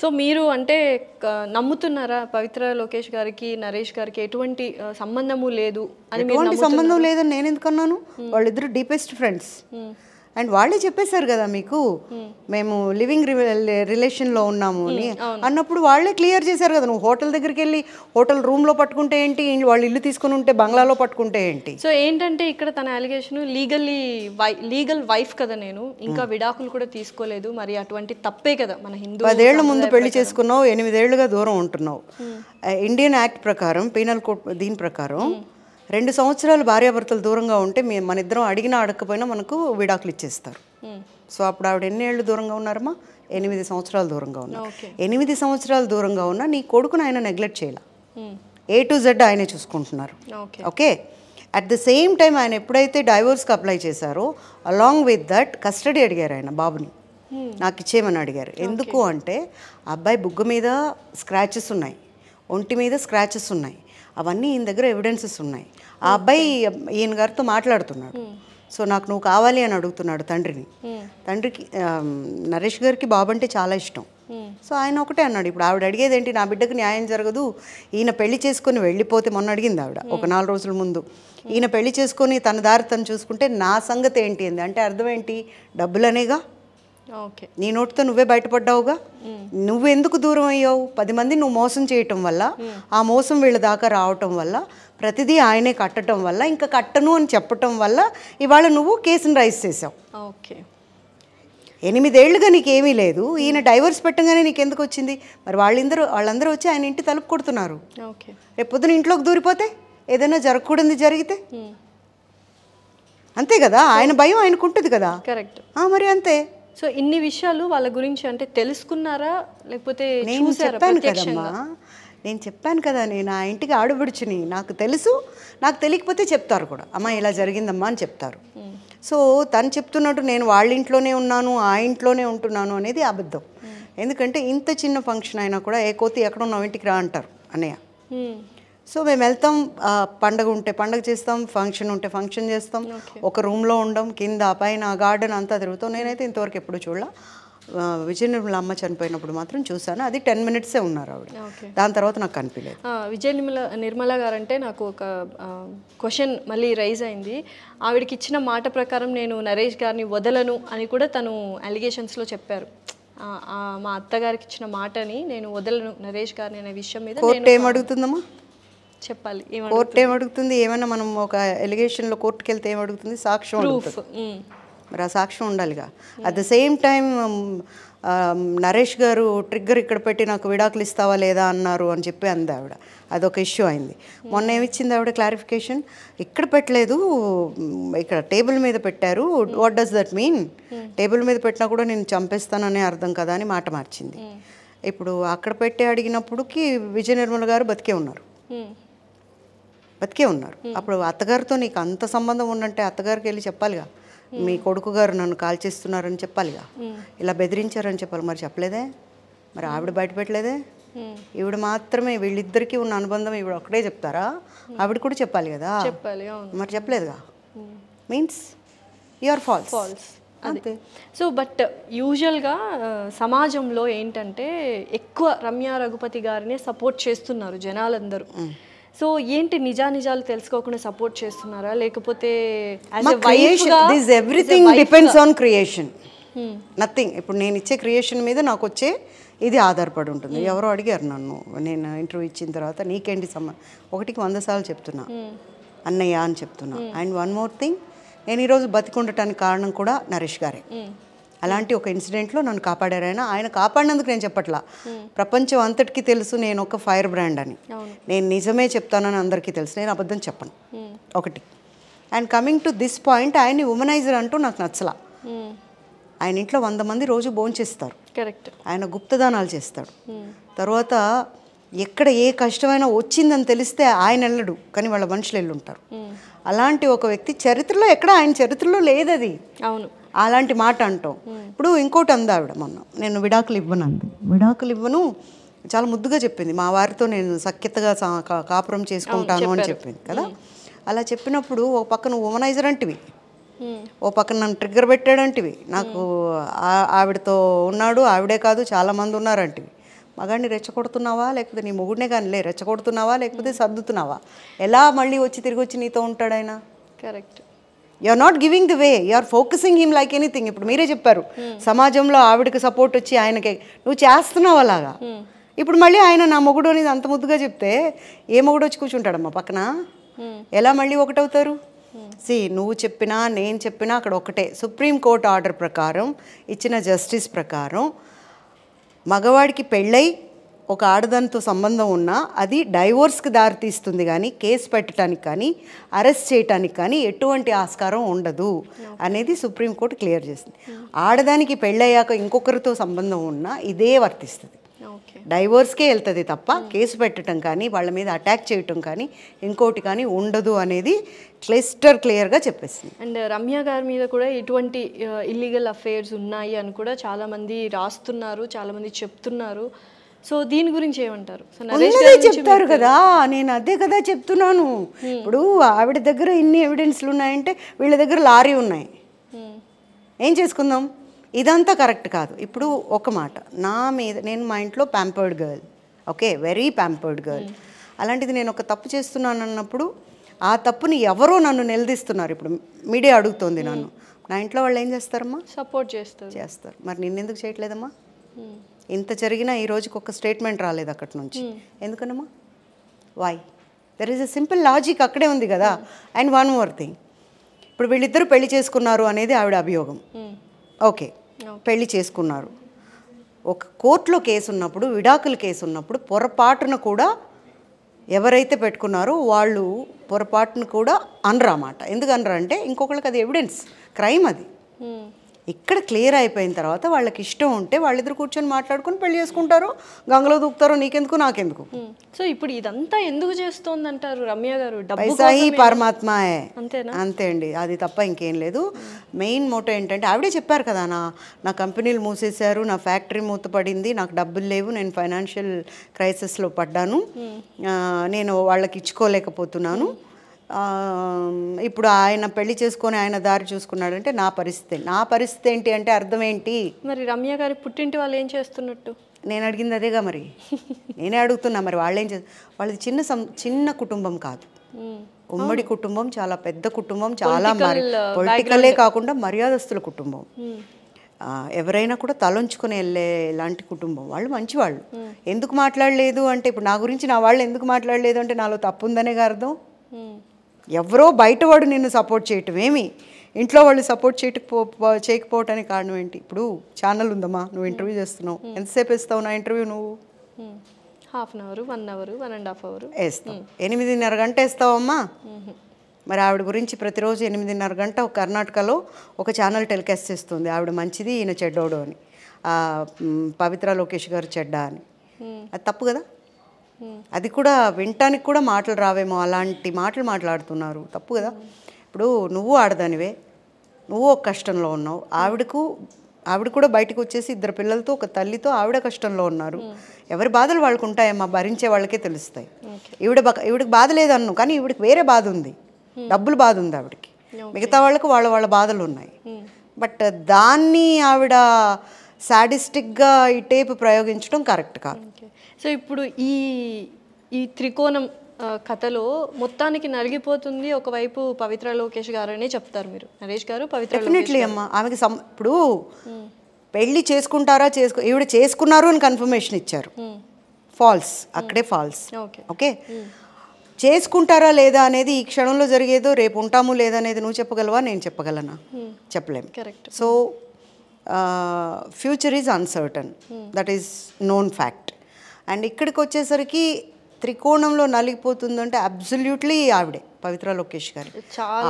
So మీరు అంటే నమ్ముతున్నారా పవిత్ర లోకేష్ గారికి నరేష్ గారికి ఎటువంటి సంబంధము లేదు అని సంబంధం లేదని నేను ఎందుకన్నాను వాళ్ళిద్దరు డీపెస్ట్ ఫ్రెండ్స్ అండ్ వాళ్ళే చెప్పేశారు కదా మీకు hmm. మేము లివింగ్ రిలేషన్లో ఉన్నాము అని hmm, అన్నప్పుడు వాళ్ళే క్లియర్ చేశారు కదా నువ్వు హోటల్ దగ్గరికి వెళ్ళి హోటల్ రూమ్ లో పట్టుకుంటే ఏంటి వాళ్ళు ఇల్లు తీసుకుని ఉంటే బంగ్లాలో పట్టుకుంటే ఏంటి సో ఏంటంటే ఇక్కడ తన అలిగేషన్ లీగల్లీ వై లీగల్ వైఫ్ కదా నేను ఇంకా hmm. విడాకులు కూడా తీసుకోలేదు మరి అటువంటి తప్పే కదా మన హిందూ పదేళ్ల ముందు పెళ్లి చేసుకున్నావు ఎనిమిదేళ్లుగా దూరం ఉంటున్నావు ఇండియన్ యాక్ట్ ప్రకారం పీనల్ కోర్ట్ దీని ప్రకారం రెండు సంవత్సరాలు భార్యాభర్తలు దూరంగా ఉంటే మీ మన ఇద్దరం అడిగినా అడగకపోయినా మనకు విడాకులు ఇచ్చేస్తారు hmm. సో అప్పుడు ఆవిడ ఎన్ని ఏళ్ళు దూరంగా ఉన్నారమ్మా ఎనిమిది సంవత్సరాలు దూరంగా ఉన్నా ఎనిమిది సంవత్సరాలు దూరంగా ఉన్నా నీ కొడుకును ఆయన నెగ్లెక్ట్ చేయాల ఏ టు జెడ్ ఆయనే చూసుకుంటున్నారు okay at the same time ఆయన ఎప్పుడైతే డైవోర్స్కి అప్లై చేశారో అలాంగ్ విత్ దట్ కస్టడీ అడిగారు ఆయన బాబుని hmm. నాకు ఇచ్చేయమని అడిగారు ఎందుకు అంటే అబ్బాయి బుగ్గ మీద స్క్రాచెస్ ఉన్నాయి ఒంటి మీద స్క్రాచెస్ ఉన్నాయి అవన్నీ ఈయన దగ్గర ఎవిడెన్సెస్ ఉన్నాయి ఆ అబ్బాయి ఈయన గారితో మాట్లాడుతున్నాడు సో నాకు నువ్వు కావాలి అని అడుగుతున్నాడు తండ్రిని తండ్రికి నరేష్ గారికి బాబు అంటే చాలా ఇష్టం సో ఆయన ఒకటే అన్నాడు ఇప్పుడు ఆవిడ అడిగేది ఏంటి నా బిడ్డకు న్యాయం జరగదు ఈయన పెళ్లి చేసుకొని వెళ్ళిపోతే మొన్న అడిగింది ఆవిడ ఒక నాలుగు రోజుల ముందు ఈయన పెళ్లి చేసుకొని తన దారి తను చూసుకుంటే నా సంగతి ఏంటి అంటే అర్థం ఏంటి డబ్బులనేగా నీ నోటితో నువ్వే బయటపడ్డావుగా నువ్వెందుకు దూరం అయ్యావు పది మంది నువ్వు మోసం చేయటం వల్ల ఆ మోసం వీళ్ళ దాకా రావటం వల్ల ప్రతిదీ ఆయనే కట్టడం వల్ల ఇంకా కట్టను అని చెప్పటం వల్ల ఇవాళ నువ్వు కేసును రైజ్ చేసావు ఓకే ఎనిమిదేళ్లుగా నీకేమీ లేదు ఈయన డైవర్స్ పెట్టగానే నీకు ఎందుకు వచ్చింది మరి వాళ్ళందరూ వాళ్ళందరూ వచ్చి ఆయన ఇంటి తలుపు కొడుతున్నారు రేపు పొద్దున ఇంట్లోకి దూరిపోతే ఏదైనా జరగకూడదు జరిగితే అంతే కదా ఆయన భయం ఆయనకు ఉంటుంది కదా కరెక్ట్ మరి అంతే సో ఇన్ని విషయాలు వాళ్ళ గురించి అంటే తెలుసుకున్నారా లేకపోతే నేను చెప్పాను కదమ్మా నేను చెప్పాను కదా నేను ఆ ఇంటికి ఆడబిడుచుని నాకు తెలుసు నాకు తెలియకపోతే చెప్తారు కూడా అమ్మ ఇలా జరిగిందమ్మా అని చెప్తారు సో తను చెప్తున్నట్టు నేను వాళ్ళ ఇంట్లోనే ఉన్నాను ఆ ఇంట్లోనే ఉంటున్నాను అనేది అబద్ధం ఎందుకంటే ఇంత చిన్న ఫంక్షన్ అయినా కూడా ఏ కోతి ఎక్కడ ఉన్నావు ఇంటికి రా అంటారు అన్నయ్య సో మేము వెళ్తాం పండగ ఉంటే పండగ చేస్తాం ఫంక్షన్ ఉంటే ఫంక్షన్ చేస్తాం ఒక రూమ్లో ఉండం కింద పైన గార్డెన్ అంతా తిరుగుతాం నేనైతే ఇంతవరకు ఎప్పుడు చూడాల విజయ నిర్మల అమ్మ చనిపోయినప్పుడు మాత్రం చూశాను అది టెన్ మినిట్సే ఉన్నారు ఆవిడ దాని తర్వాత నాకు కనిపించలేదు విజయ నిర్మల నిర్మల గారు అంటే నాకు ఒక క్వశ్చన్ మళ్ళీ రైజ్ అయింది ఆవిడకి ఇచ్చిన మాట ప్రకారం నేను నరేష్ గారిని వదలను అని కూడా తను అలిగేషన్స్లో చెప్పారు మా అత్తగారికి ఇచ్చిన మాటని నేను వదలను నరేష్ గారిని అనే విషయం మీద ఏమడుగుతుందమ్మా చెప్పాలి కోర్టు ఏమడుగుతుంది ఏమైనా మనం ఒక ఎలిగేషన్లో కోర్టుకి వెళ్తే ఏమడుగుతుంది సాక్ష్యం మరి ఆ సాక్ష్యం ఉండాలిగా at the same time Naresh గారు ట్రిగ్గర్ ఇక్కడ పెట్టి నాకు విడాకులు ఇస్తావా లేదా అన్నారు అని చెప్పి అంది ఆవిడ అదొక ఇష్యూ అయింది మొన్న ఏమిచ్చింది ఆవిడ క్లారిఫికేషన్ ఇక్కడ పెట్టలేదు ఇక్కడ టేబుల్ మీద పెట్టారు what does that mean table మీద పెట్టినా కూడా నేను చంపేస్తాననే అర్థం కదా అని మాట మార్చింది ఇప్పుడు అక్కడ పెట్టి అడిగినప్పుడుకి విజయ నిర్మల్ గారు బతికే ఉన్నారు బతికే ఉన్నారు అప్పుడు అత్తగారితో నీకు అంత సంబంధం ఉందంటే అత్తగారికి వెళ్ళి చెప్పాలిగా మీ కొడుకు గారు నన్ను కాల్ చేస్తున్నారని చెప్పాలిగా ఇలా బెదిరించారని చెప్పాలి మరి చెప్పలేదే మరి ఆవిడ బయట పెట్టలేదే ఈవిడ మాత్రమే వీళ్ళిద్దరికీ ఉన్న అనుబంధం ఈవిడ ఒక్కడే చెప్తారా ఆవిడ కూడా చెప్పాలి కదా చెప్పాలి మరి చెప్పలేదుగా మీన్స్ యూఆర్ ఫాల్స్ ఫాల్స్ అంతే సో బట్ యూజువల్గా సమాజంలో ఏంటంటే ఎక్కువ రమ్య రఘుపతి గారినే సపోర్ట్ చేస్తున్నారు జనాలందరూ సో ఏంటి నిజానిజాలు తెలుసుకోకుండా సపోర్ట్ చేస్తున్నారా లేకపోతే this everything depends on creation nothing ఇప్పుడు నేను ఇచ్చే క్రియేషన్ మీద నాకు వచ్చే ఇది ఆధారపడి ఉంటుంది hmm. ఎవరో అడిగారు నన్ను నేను ఇంటర్వ్యూ ఇచ్చిన తర్వాత నీకేంటి సమ ఒకటికి వంద సార్లు చెప్తున్నా hmm. అన్నయ్య అని చెప్తున్నా అండ్ వన్ మోర్ థింగ్ నేను ఈరోజు బతికుండటానికి కారణం కూడా నరేష్ గారే hmm. అలాంటి ఒక ఇన్సిడెంట్లో నన్ను కాపాడారు ఆయన ఆయన కాపాడినందుకు నేను చెప్పట్లా ప్రపంచం అంతటికీ తెలుసు నేను ఒక ఫైర్ బ్రాండ్ అని నేను నిజమే చెప్తానని అందరికీ తెలుసు నేను అబద్ధం చెప్పను ఒకటి and coming to this point ఆయన్ని ఉమెనైజర్ అంటూ నాకు నచ్చలా ఆయన ఇంట్లో వంద మంది రోజు భోంచేస్తారు కరెక్ట్ ఆయన గుప్తదానాలు చేస్తాడు తర్వాత ఎక్కడ ఏ కష్టమైనా వచ్చిందని తెలిస్తే ఆయన వెళ్ళడు కానీ వాళ్ళ మనుషులు వెళ్ళుంటారు అలాంటి ఒక వ్యక్తి చరిత్రలో ఎక్కడ ఆయన చరిత్రలో లేదది అవును అలాంటి మాట అంటాం ఇప్పుడు ఇంకోటి అంది ఆవిడ మొన్న నేను విడాకులు ఇవ్వను అంది విడాకులు ఇవ్వను చాలా ముద్దుగా చెప్పింది మా వారితో నేను సఖ్యతగా కాపురం చేసుకుంటాను అని చెప్పింది కదా అలా చెప్పినప్పుడు ఒక పక్కన ఓమనైజర్ అంటివి ఓ పక్కన నన్ను ట్రిగ్గర్ పెట్టాడంటివి నాకు ఆవిడతో ఉన్నాడు ఆవిడే కాదు చాలామంది ఉన్నారంటివి మగాడిని రెచ్చగొడుతున్నావా లేకపోతే నీ మొగుడినే కానీ లే రెచ్చగొడుతున్నావా లేకపోతే సర్దుతున్నావా ఎలా మళ్ళీ వచ్చి తిరిగి వచ్చి నీతో ఉంటాడు ఆయన correct are not giving the way or focusing him like anything ఇప్పుడు మీరే చెప్పారు సమాజంలో ఆవిడకి సపోర్ట్ వచ్చి ఆయనకి నువ్వు చేస్తున్నావు అలాగా ఇప్పుడు మళ్ళీ ఆయన నా మొగుడు అనేది అంత ముద్దుగా చెప్తే ఏ మొగుడు వచ్చి కూర్చుంటాడమ్మా పక్కన ఎలా మళ్ళీ ఒకటవుతారు సి నువ్వు చెప్పినా నేను చెప్పినా అక్కడ ఒకటే సుప్రీంకోర్టు ఆర్డర్ ప్రకారం ఇచ్చిన జస్టిస్ ప్రకారం మగవాడికి పెళ్ళై ఒక ఆడదానితో సంబంధం ఉన్నా అది డైవోర్స్కి దారితీస్తుంది కానీ కేసు పెట్టడానికి కానీ అరెస్ట్ చేయటానికి కానీ ఎటువంటి ఆస్కారం ఉండదు అనేది సుప్రీంకోర్టు క్లియర్ చేసింది ఆడదానికి పెళ్ళయ్యాక ఇంకొకరితో సంబంధం ఉన్నా ఇదే వర్తిస్తుంది డైవోర్స్కే వెళ్తుంది తప్ప కేసు పెట్టడం కానీ వాళ్ళ మీద అటాక్ చేయటం కానీ ఇంకోటి కానీ ఉండదు అనేది క్లిస్టర్ క్లియర్గా చెప్పేసింది అండ్ రమ్య గారి మీద కూడా ఎటువంటి ఇల్లీగల్ అఫైర్స్ ఉన్నాయి అని కూడా చాలామంది రాస్తున్నారు చాలామంది చెప్తున్నారు సో దీని గురించి ఏమంటారు చెప్తారు కదా నేను అదే కదా చెప్తున్నాను ఇప్పుడు ఆవిడ దగ్గర ఇన్ని ఎవిడెన్స్లు ఉన్నాయంటే వీళ్ళ దగ్గర లారీ ఉన్నాయి ఏం చేసుకుందాం ఇదంతా కరెక్ట్ కాదు ఇప్పుడు ఒక మాట నా మీద నేను మా ఇంట్లో pampered girl okay very pampered girl అలాంటిది నేను ఒక తప్పు చేస్తున్నాను అన్నప్పుడు ఆ తప్పుని ఎవరో నన్ను నిలదీస్తున్నారు ఇప్పుడు మీడియా అడుగుతోంది నన్ను నా ఇంట్లో వాళ్ళు ఏం చేస్తారమ్మా సపోర్ట్ చేస్తారు చేస్తారు మరి నిన్నెందుకు చేయట్లేదమ్మా ఇంత జరిగినా ఈ రోజుకి ఒక స్టేట్మెంట్ రాలేదు అక్కడి నుంచి hmm. ఎందుకనమ్మా why there is a simple logic అక్కడే ఉంది కదా అండ్ వన్ మోర్ థింగ్ ఇప్పుడు వీళ్ళిద్దరూ పెళ్లి చేసుకున్నారు అనేది ఆవిడ అభియోగం ఓకే hmm. పెళ్లి చేసుకున్నారు ఒక కోర్టులో కేసు ఉన్నప్పుడు విడాకుల కేసు ఉన్నప్పుడు పొరపాటున కూడా ఎవరైతే పెట్టుకున్నారో వాళ్ళు పొరపాటును కూడా అనరా అన్నమాట ఎందుకు అనరా అంటే ఇంకొకళ్ళకి అది ఎవిడెన్స్ క్రైమ్ అది hmm. ఇక్కడ క్లియర్ అయిపోయిన తర్వాత వాళ్ళకి ఇష్టం ఉంటే వాళ్ళిద్దరు కూర్చొని మాట్లాడుకుని పెళ్లి చేసుకుంటారు గంగలో దూకుతారు నీకెందుకు నాకెందుకు సో ఇప్పుడు ఇదంతా ఎందుకు అంటారు రమ్య గారు పైసాహి పరమాత్మాయే అంతే అండి అది తప్ప ఇంకేం లేదు మెయిన్ మోటో ఏంటంటే ఆవిడే చెప్పారు కదా నా నా కంపెనీలు మూసేశారు నా ఫ్యాక్టరీ మూతపడింది నాకు డబ్బులు లేవు నేను ఫైనాన్షియల్ క్రైసిస్లో పడ్డాను నేను వాళ్ళకి ఇచ్చుకోలేకపోతున్నాను ఇప్పుడు ఆయన పెళ్లి చేసుకొని ఆయన దారి చూసుకున్నాడంటే నా పరిస్థితి నా పరిస్థితి ఏంటి అంటే అర్థం ఏంటి మరి రమ్య గారి పుట్టింటి వాళ్ళు ఏం చేస్తున్నట్టు నేను అడిగింది అదేగా మరి నేనే అడుగుతున్నా మరి వాళ్ళు ఏం చే వాళ్ళది చిన్న సం చిన్న కుటుంబం కాదు ఉమ్మడి కుటుంబం చాలా పెద్ద కుటుంబం చాలా పొలిటికలే కాకుండా మర్యాదస్తుల కుటుంబం ఎవరైనా కూడా తలంచుకుని వెళ్ళే ఇలాంటి కుటుంబం వాళ్ళు మంచివాళ్ళు ఎందుకు మాట్లాడలేదు అంటే ఇప్పుడు నా గురించి నా వాళ్ళు ఎందుకు మాట్లాడలేదు అంటే నాలో తప్పుందనే అర్థం ఎవరో బయటవాడు నిన్ను సపోర్ట్ చేయటం ఏమి ఇంట్లో వాళ్ళు సపోర్ట్ చేయకపో చేయకపోవటానికి కారణం ఏంటి ఇప్పుడు ఛానల్ ఉందమ్మా నువ్వు ఇంటర్వ్యూ చేస్తున్నావు ఎంతసేపు ఇస్తావు నా ఇంటర్వ్యూ నువ్వు half an hour one hour one and half hour వేస్తావు ఎనిమిదిన్నర గంట వేస్తావమ్మా మరి ఆవిడ గురించి ప్రతిరోజు ఎనిమిదిన్నర గంట కర్ణాటకలో ఒక ఛానల్ టెలికాస్ట్ చేస్తుంది ఆవిడ మంచిది ఈయన చెడ్డోడు అని పవిత్ర లోకేష్ గారు చెడ్డ అని అది తప్పు కదా అది కూడా వినటానికి కూడా మాటలు రావేమో అలాంటి మాటలు మాట్లాడుతున్నారు తప్పు కదా ఇప్పుడు నువ్వు ఆడదానివే నువ్వు ఒక కష్టంలో ఉన్నావు ఆవిడకు ఆవిడ కూడా బయటకు వచ్చేసి ఇద్దరు పిల్లలతో ఒక తల్లితో ఆవిడ కష్టంలో ఉన్నారు ఎవరి బాధలు వాళ్ళకు ఉంటాయమ్మా భరించే వాళ్ళకే తెలుస్తాయి ఈవిడ ఈవిడకి బాధ లేదన్ను కానీ ఈవిడకి వేరే బాధ ఉంది డబ్బులు బాధ ఉంది ఆవిడకి మిగతా వాళ్ళకు వాళ్ళ వాళ్ళ బాధలు ఉన్నాయి బట్ దాన్ని ఆవిడ సాడిస్టిక్గా ఈ టేప్ ప్రయోగించడం కరెక్ట్ కాదు సో ఇప్పుడు ఈ ఈ త్రికోణం కథలో మొత్తానికి నలిగిపోతుంది ఒకవైపు పవిత్ర లోకేష్ గారు అనే చెప్తారు మీరు నరేష్ గారు పవిత్ర డెఫినెట్లీ అమ్మ ఆమెకి సమ్ ఇప్పుడు పెళ్లి చేసుకుంటారా చేసుకో ఈవిడ చేసుకున్నారు అని కన్ఫర్మేషన్ ఇచ్చారు ఫాల్స్ అక్కడే ఫాల్స్ ఓకే ఓకే చేసుకుంటారా లేదా అనేది ఈ క్షణంలో జరిగేదో రేపు ఉంటాము లేదా అనేది నువ్వు చెప్పగలవా నేను చెప్పగలనా చెప్పలేము correct so future is uncertain that is known fact and ఇక్కడికి వచ్చేసరికి త్రికోణంలో నలిగిపోతుందంటే అబ్సల్యూట్లీ ఆవిడే పవిత్ర లోకేష్ గారు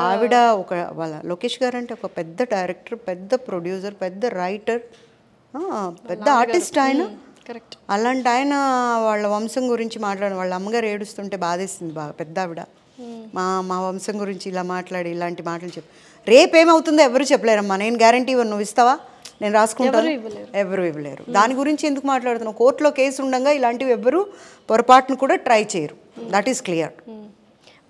ఆవిడ ఒక వాళ్ళ లోకేష్ గారు అంటే ఒక పెద్ద డైరెక్టర్ పెద్ద ప్రొడ్యూసర్ పెద్ద రైటర్ పెద్ద ఆర్టిస్ట్ ఆయన కరెక్ట్ అలాంటి ఆయన వాళ్ళ వంశం గురించి మాట్లాడిన వాళ్ళ అమ్మగారు ఏడుస్తుంటే బాధేస్తుంది బాగా పెద్ద ఆవిడ మా మా వంశం గురించి ఇలా మాట్లాడి ఇలాంటి మాటలు రేపు ఏమవుతుందో ఎవరు చెప్పలేరమ్మా నేను గ్యారంటీ ఇవ్వను నువ్వు ఇస్తావా నేను రాసుకుంటాను ఎవరు ఇవ్వలేరు దాని గురించి ఎందుకు మాట్లాడుతున్నాను కోర్టులో కేసు ఉండగా ఇలాంటివి ఎవ్వరు పొరపాటును కూడా ట్రై చేయరు దట్ ఈస్ క్లియర్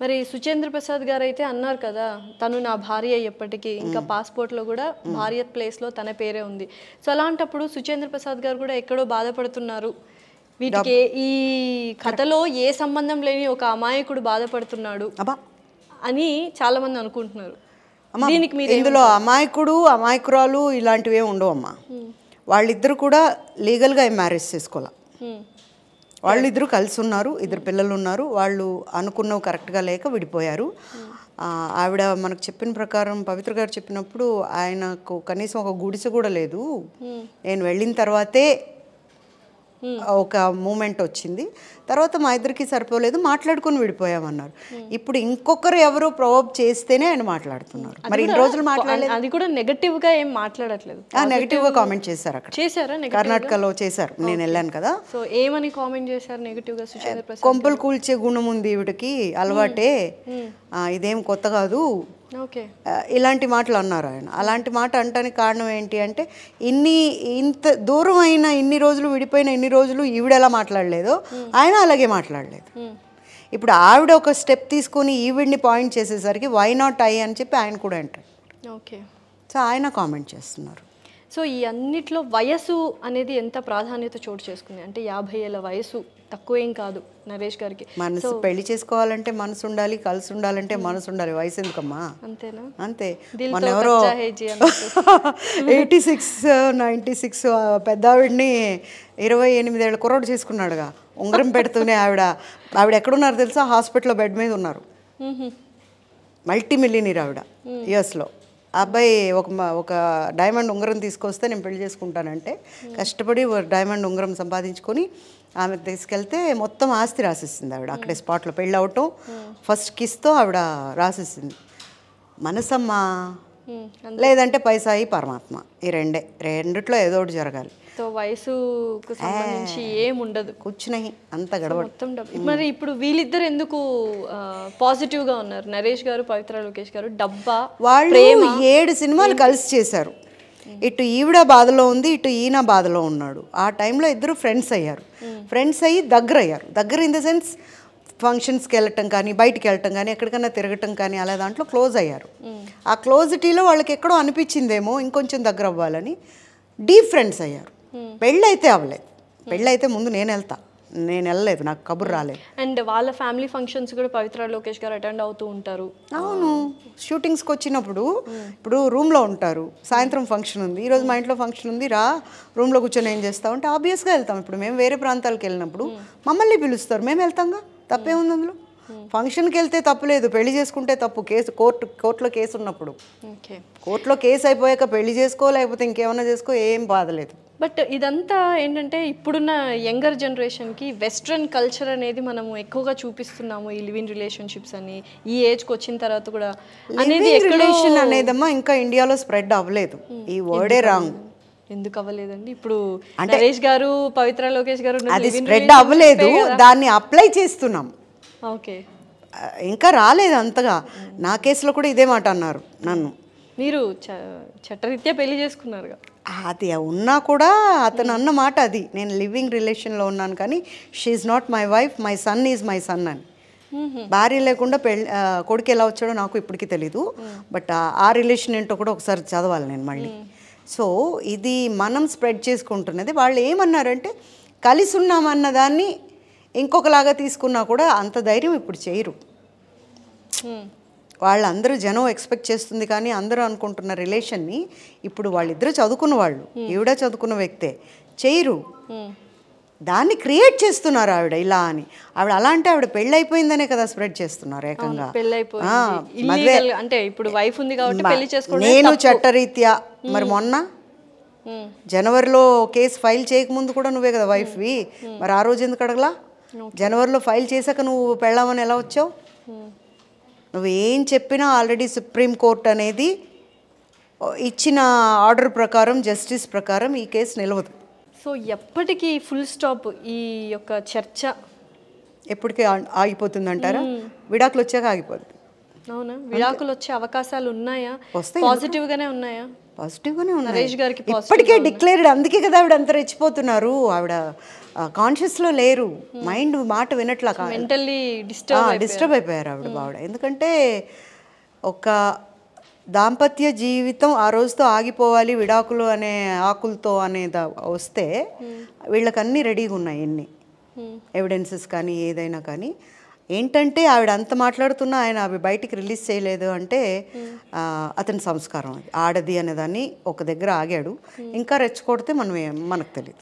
మరి సుచేంద్ర ప్రసాద్ గారు అయితే అన్నారు కదా తను నా భార్య ఎప్పటికీ ఇంకా పాస్పోర్ట్లో కూడా భార్య ప్లేస్లో తన పేరే ఉంది సో అలాంటప్పుడు సుచేంద్ర ప్రసాద్ గారు కూడా ఎక్కడో బాధపడుతున్నారు వీటికి ఈ కథలో ఏ సంబంధం లేని ఒక అమాయకుడు బాధపడుతున్నాడు అని చాలామంది అనుకుంటున్నారు ఇందులో అమాయకుడు అమాయకురాలు ఇలాంటివి ఏమి ఉండవు అమ్మా వాళ్ళిద్దరు కూడా లీగల్గా మ్యారేజ్ చేసుకోవాలి వాళ్ళిద్దరూ కలిసి ఉన్నారు ఇద్దరు పిల్లలు ఉన్నారు వాళ్ళు అనుకున్నవి కరెక్ట్గా లేక విడిపోయారు ఆవిడ మనకు చెప్పిన ప్రకారం పవిత్ర గారు చెప్పినప్పుడు ఆయనకు కనీసం ఒక గుడిసె కూడా లేదు నేను వెళ్ళిన తర్వాతే ఒక మూమెంట్ వచ్చింది తర్వాత మా ఇద్దరికి సరిపోలేదు మాట్లాడుకుని విడిపోయామన్నారు ఇప్పుడు ఇంకొకరు ఎవరు ప్రొవోబ్ చేస్తేనే ఆయన మాట్లాడుతున్నారు మరి ఇన్ని రోజులు మాట్లాడలేదు అది కూడా నెగటివ్ గా ఏం మాట్లాడట్లేదు నెగటివ్ గా కామెంట్ చేశారు అక్కడ కర్ణాటకలో చేశారు నేను వెళ్ళాను కదా సో ఏమని కామెంట్ చేశారు నెగటివ్ గా కొంపలు కూల్చే గుణం ఉంది వీటికి అలవాటే ఇదేం కొత్త కాదు ఇలాంటి మాటలు అన్నారు ఆయన అలాంటి మాట అంటానికి కారణం ఏంటి అంటే ఇన్ని ఇంత దూరం అయిన ఇన్ని రోజులు విడిపోయిన ఇన్ని రోజులు ఈవిడ ఎలా మాట్లాడలేదో ఆయన అలాగే మాట్లాడలేదు ఇప్పుడు ఆవిడ ఒక స్టెప్ తీసుకొని ఈవిడ్ని పాయింట్ చేసేసరికి వై నాట్ ఐ అని చెప్పి ఆయన కూడా అంటారు ఓకే సో ఆయన కామెంట్ చేస్తున్నారు సో ఈ అన్నిట్లో వయసు అనేది ఎంత ప్రాధాన్యత చోటు చేసుకుంది అంటే యాభై ఏళ్ళ వయసు తక్కువ ఏం కాదు నరేష్ గారికి మనసు పెళ్లి చేసుకోవాలంటే మనసు ఉండాలి కలిసి ఉండాలంటే మనసు ఉండాలి వయసు ఎందుకమ్మా అంతేనా అంతే ఎవరో ఎయిటీ సిక్స్ నైంటీ సిక్స్ పెద్ద ఆవిడ్ని ఇరవై ఎనిమిదేళ్ళ కుర్రోడు చేసుకున్నాడుగా ఉంగరం పెడుతూనే ఆవిడ ఆవిడ ఎక్కడున్నారు తెలుసా హాస్పిటల్లో బెడ్ మీద ఉన్నారు మల్టీ మిలియనీర్ ఆవిడ యుఎస్లో అబ్బాయి ఒక ఒక డైమండ్ ఉంగరం తీసుకొస్తే నేను పెళ్లి చేసుకుంటానంటే కష్టపడి డైమండ్ ఉంగరం సంపాదించుకొని ఆమె తీసుకెళ్తే మొత్తం ఆస్తి రాసిస్తుంది ఆవిడ అక్కడే స్పాట్లో పెళ్ళి అవటం ఫస్ట్ కిస్తో ఆవిడ రాసిస్తుంది మనసమ్మ లేదంటే పైసాయి పరమాత్మ ఈ రెండే రెండిట్లో ఏదో ఒకటి జరగాలి సో వయసుకు ఏముండదు కూర్చున్నాయి అంత గడవ మరి ఇప్పుడు వీళ్ళిద్దరు ఎందుకు పాజిటివ్గా ఉన్నారు నరేష్ గారు పవిత్ర లోకేష్ గారు డబ్బా వాళ్ళు ఏడు సినిమాలు కలిసి చేశారు ఇటు ఈవిడ బాధలో ఉంది ఇటు ఈయన బాధలో ఉన్నాడు ఆ టైంలో ఇద్దరు ఫ్రెండ్స్ అయ్యారు ఫ్రెండ్స్ అయ్యి దగ్గర అయ్యారు దగ్గర ఇన్ ద సెన్స్ ఫంక్షన్స్కి వెళ్ళటం కానీ బయటికి వెళ్ళటం కానీ ఎక్కడికైనా తిరగటం కానీ అలా దాంట్లో క్లోజ్ అయ్యారు ఆ క్లోజిటీలో వాళ్ళకి ఎక్కడో అనిపించిందేమో ఇంకొంచెం దగ్గర అవ్వాలని డీప్ ఫ్రెండ్స్ అయ్యారు hmm. పెళ్ళైతే అవ్వలేదు పెళ్ళైతే ముందు నేను వెళ్తాను నేను వెళ్ళలేదు నాకు కబుర్ రాలేదు అండ్ వాళ్ళ ఫ్యామిలీ ఫంక్షన్స్ కూడా పవిత్ర లోకేష్ గారు అటెండ్ అవుతూ ఉంటారు అవును షూటింగ్స్కి వచ్చినప్పుడు ఇప్పుడు రూమ్లో ఉంటారు సాయంత్రం ఫంక్షన్ ఉంది ఈరోజు మా ఇంట్లో ఫంక్షన్ ఉంది రా రూమ్లో కూర్చొని ఏం చేస్తాం అంటే ఆబ్వియస్గా వెళ్తాం ఇప్పుడు మేము వేరే ప్రాంతాలకు వెళ్ళినప్పుడు hmm. మమ్మల్ని పిలుస్తారు మేము వెళ్తాంగా తప్పేముంది అందులో ఫంక్షన్కి వెళ్తే తప్పులేదు పెళ్లి చేసుకుంటే తప్పు కేసు కోర్టు కోర్టులో కేసు ఉన్నప్పుడు కోర్టులో కేసు అయిపోయాక పెళ్లి చేసుకో లేకపోతే ఇంకేమైనా చేసుకో ఏం బాధలేదు బట్ ఇదంతా ఏంటంటే ఇప్పుడున్న యంగర్ జనరేషన్కి వెస్ట్రన్ కల్చర్ అనేది మనము ఎక్కువగా చూపిస్తున్నాము ఈ లివింగ్ రిలేషన్షిప్స్ అని ఈ ఏజ్కి వచ్చిన తర్వాత కూడా అనేది రిలేషన్ అనేదమ్మా ఇంకా ఇండియాలో స్ప్రెడ్ అవ్వలేదు ఈ hmm. వర్డే రాంగ్ ఎందుకు అవ్వలేదండి ఇప్పుడు అంటే గారు పవిత్ర లోకేష్ గారు అది స్ప్రెడ్ అవ్వలేదు దాన్ని అప్లై చేస్తున్నాం ఓకే ఇంకా రాలేదు అంతగా నా కేసులో కూడా ఇదే మాట అన్నారు నన్ను మీరు చట్టరీత్యా పెళ్లి చేసుకున్నారు అది ఉన్నా కూడా అతను అన్న మాట అది నేను లివింగ్ రిలేషన్లో ఉన్నాను కానీ she's not my wife my son is my son అని భార్య లేకుండా పెళ్ళి కొడుకు ఎలా వచ్చాడో నాకు ఇప్పటికీ తెలీదు బట్ ఆ రిలేషన్ ఏంటో కూడా ఒకసారి చదవాలి నేను మళ్ళీ సో ఇది మనం స్ప్రెడ్ చేసుకుంటున్నది వాళ్ళు ఏమన్నారంటే కలిసి ఉన్నామన్న దాన్ని ఇంకొకలాగా తీసుకున్నా కూడా అంత ధైర్యం ఇప్పుడు చేయరు వాళ్ళందరూ జనం ఎక్స్పెక్ట్ చేస్తుంది కానీ అందరూ అనుకుంటున్న రిలేషన్ని ఇప్పుడు వాళ్ళిద్దరూ చదువుకున్న వాళ్ళు ఈవిడ చదువుకున్న వ్యక్తే చేయరు దాన్ని క్రియేట్ చేస్తున్నారు ఆవిడ ఇలా అని ఆవిడ అలా అంటే ఆవిడ పెళ్ళైపోయిందనే కదా స్ప్రెడ్ చేస్తున్నారు ఏకంగా మధ్య అంటే ఇప్పుడు వైఫ్ ఉంది కాబట్టి పెళ్లి నేను చట్టరీత్యా మరి మొన్న జనవరిలో కేసు ఫైల్ చేయకముందు కూడా నువ్వే కదా వైఫ్వి మరి ఆ రోజు ఎందుకు అడగలా జనవరిలో ఫైల్ చేశాక నువ్వు పెళ్ళామని ఎలా వచ్చావు hmm. నువ్వు ఏం చెప్పినా ఆల్రెడీ సుప్రీంకోర్టు అనేది ఇచ్చిన ఆర్డర్ ప్రకారం జస్టిస్ ప్రకారం ఈ కేసు నిలవదు సో ఎప్పటికీ ఫుల్ స్టాప్ ఈ యొక్క చర్చ ఎప్పటికీ ఆగిపోతుంది అంటారా hmm. విడాకులు వచ్చాక ఆగిపోతుంది అవునా విడాకులు వచ్చే అవకాశాలు ఉన్నాయా పాజిటివ్గానే ఉన్నాయా పాజిటివ్గానే ఉన్నారు గారికి ఇప్పటికే డిక్లేర్డ్ అందుకే కదా ఆవిడ అంత రెచ్చిపోతున్నారు ఆవిడ కాన్షియస్లో లేరు hmm. మైండ్ మాట వినట్లా కాదు డిస్టర్బ్ డిస్టర్బ్ అయిపోయారు ఆవిడ hmm. బావిడ ఎందుకంటే ఒక దాంపత్య జీవితం ఆ రోజుతో ఆగిపోవాలి విడాకులు అనే ఆకులతో అనే వస్తే hmm. వీళ్ళకన్నీ రెడీగా ఉన్నాయి ఎన్ని ఎవిడెన్సెస్ కానీ ఏదైనా కానీ ఏంటంటే ఆవిడ అంత మాట్లాడుతున్నా ఆయన అవి బయటికి రిలీజ్ చేయలేదు అంటే అతని సంస్కారం ఆడది అనేదాన్ని ఒక దగ్గర ఆగాడు ఇంకా రెచ్చకొడితే మనం మనకు తెలియదు